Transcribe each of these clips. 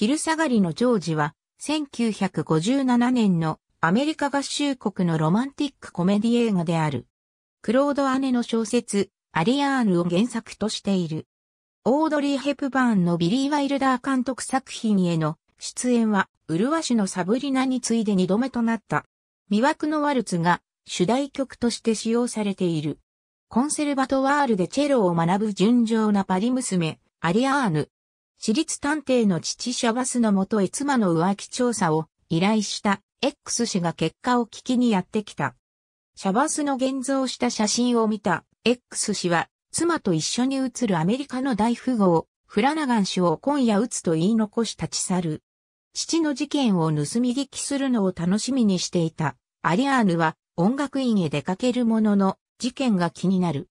昼下がりのジョージは、1957年のアメリカ合衆国のロマンティックコメディ映画である。クロード・アネの小説、アリアーヌを原作としている。オードリー・ヘプバーンのビリー・ワイルダー監督作品への出演は、ウルワシのサブリナに次いで二度目となった。魅惑のワルツが主題曲として使用されている。コンセルバトワールでチェロを学ぶ純情なパリ娘、アリアーヌ。私立探偵の父シャバスのもとへ妻の浮気調査を依頼した X 氏が結果を聞きにやってきた。シャバスの現像した写真を見た X 氏は妻と一緒に写るアメリカの大富豪フラナガン氏を今夜撃つと言い残し立ち去る。父の事件を盗み聞きするのを楽しみにしていたアリアーヌは音楽院へ出かけるものの事件が気になる。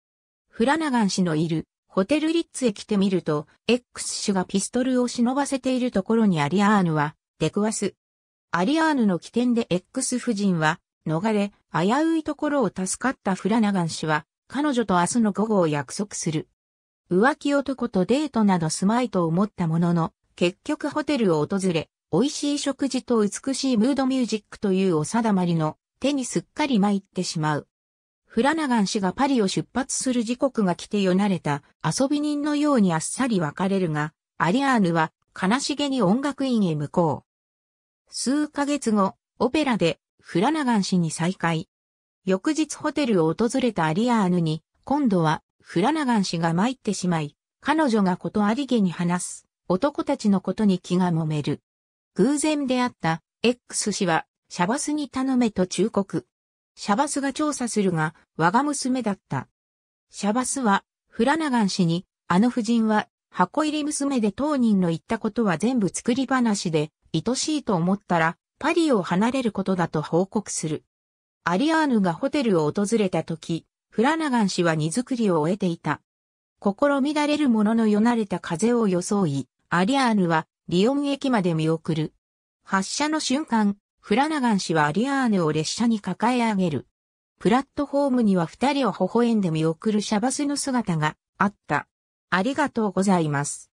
フラナガン氏のいるホテルリッツへ来てみると、X 氏がピストルを忍ばせているところにアリアーヌは出くわす。アリアーヌの起点で X 夫人は逃れ、危ういところを助かったフラナガン氏は、彼女と明日の午後を約束する。浮気男とデートなどすまいと思ったものの、結局ホテルを訪れ、美味しい食事と美しいムードミュージックというお定まりの手にすっかり参ってしまう。フラナガン氏がパリを出発する時刻が来てよなれた遊び人のようにあっさり別れるが、アリアーヌは悲しげに音楽院へ向こう。数ヶ月後、オペラでフラナガン氏に再会。翌日ホテルを訪れたアリアーヌに、今度はフラナガン氏が参ってしまい、彼女がことありげに話す男たちのことに気が揉める。偶然出会った X 氏はシャバスに頼めと忠告。シャバスが調査するが、我が娘だった。シャバスは、フラナガン氏に、あの夫人は、箱入り娘で当人の言ったことは全部作り話で、愛しいと思ったら、パリを離れることだと報告する。アリアーヌがホテルを訪れた時、フラナガン氏は荷造りを終えていた。心乱れる者のよなれた風を装い、アリアーヌはリオン駅まで見送る。発車の瞬間、フラナガン氏はアリアーヌを列車に抱え上げる。プラットフォームには二人を微笑んで見送るシャバスの姿があった。ありがとうございます。